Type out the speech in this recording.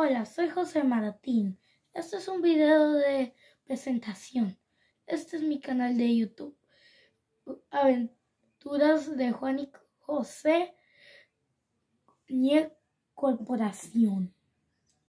Hola, soy José Martín. Este es un video de presentación. Este es mi canal de YouTube. Aventuras de Juan y José Nie Corporación.